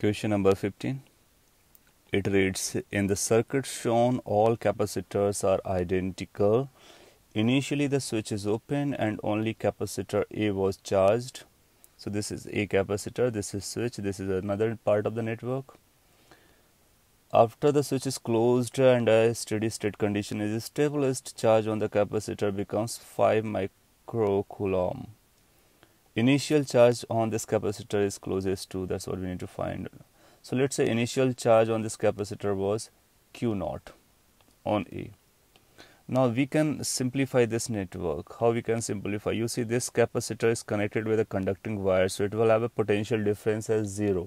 Question number 15. It reads In the circuit shown, all capacitors are identical. Initially, the switch is open and only capacitor A was charged. So, this is A capacitor, this is switch, this is another part of the network. After the switch is closed and a steady state condition is established, charge on the capacitor becomes 5 microcoulomb initial charge on this capacitor is closest to that's what we need to find so let's say initial charge on this capacitor was q naught on a now we can simplify this network how we can simplify you see this capacitor is connected with a conducting wire so it will have a potential difference as zero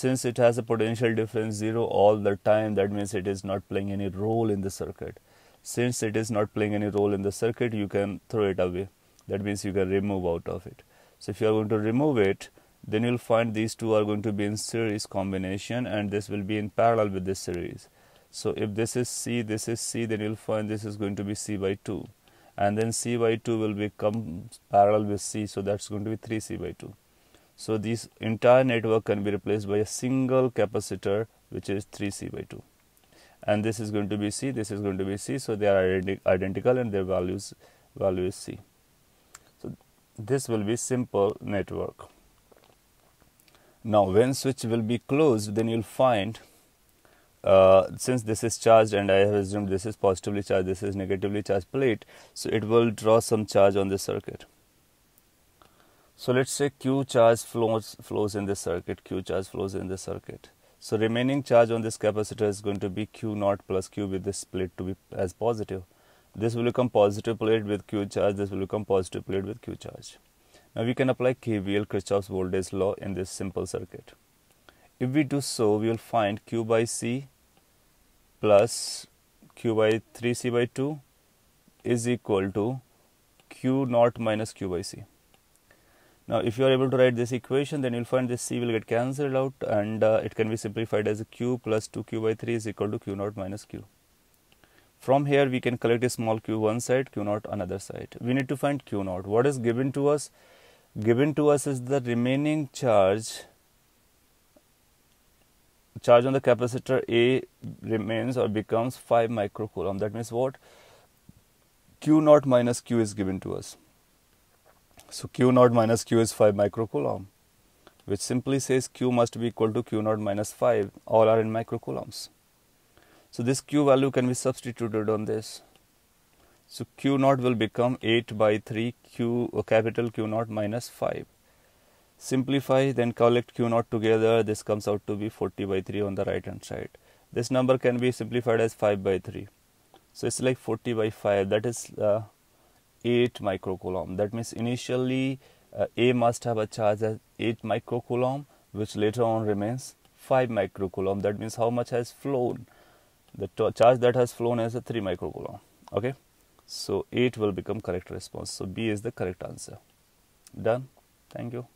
since it has a potential difference zero all the time that means it is not playing any role in the circuit since it is not playing any role in the circuit you can throw it away that means you can remove out of it so if you are going to remove it then you'll find these two are going to be in series combination and this will be in parallel with this series so if this is c this is c then you'll find this is going to be c by 2 and then c by 2 will become parallel with c so that's going to be 3c by 2 so this entire network can be replaced by a single capacitor which is 3c by 2 and this is going to be c this is going to be c so they are identi identical and their values value is c this will be simple network now when switch will be closed then you'll find uh, since this is charged and I have assumed this is positively charged, this is negatively charged plate, so it will draw some charge on the circuit. So let's say Q charge flows flows in the circuit, Q charge flows in the circuit. So remaining charge on this capacitor is going to be Q naught plus Q with this plate to be as positive this will become positive plate with q charge this will become positive plate with q charge now we can apply kvl kirchhoff's voltage law in this simple circuit if we do so we will find q by c plus q by 3c by 2 is equal to q naught minus q by c now if you are able to write this equation then you'll find this c will get cancelled out and uh, it can be simplified as q plus 2q by 3 is equal to q naught minus q from here we can collect a small q one side, q naught another side. We need to find q naught. What is given to us? Given to us is the remaining charge charge on the capacitor A remains or becomes 5 microcoulomb. That means what? Q naught minus Q is given to us. So Q naught minus Q is 5 microcoulomb, which simply says Q must be equal to Q naught minus 5. All are in microcoulombs. So this q value can be substituted on this. So q naught will become 8 by 3 q uh, capital Q naught minus 5. Simplify then collect q naught together this comes out to be 40 by 3 on the right hand side. This number can be simplified as 5 by 3. So it's like 40 by 5 that is uh, 8 microcoulomb. That means initially uh, A must have a charge of 8 microcoulomb which later on remains 5 microcoulomb. That means how much has flown the charge that has flown as a 3 microcoulomb okay so 8 will become correct response so b is the correct answer done thank you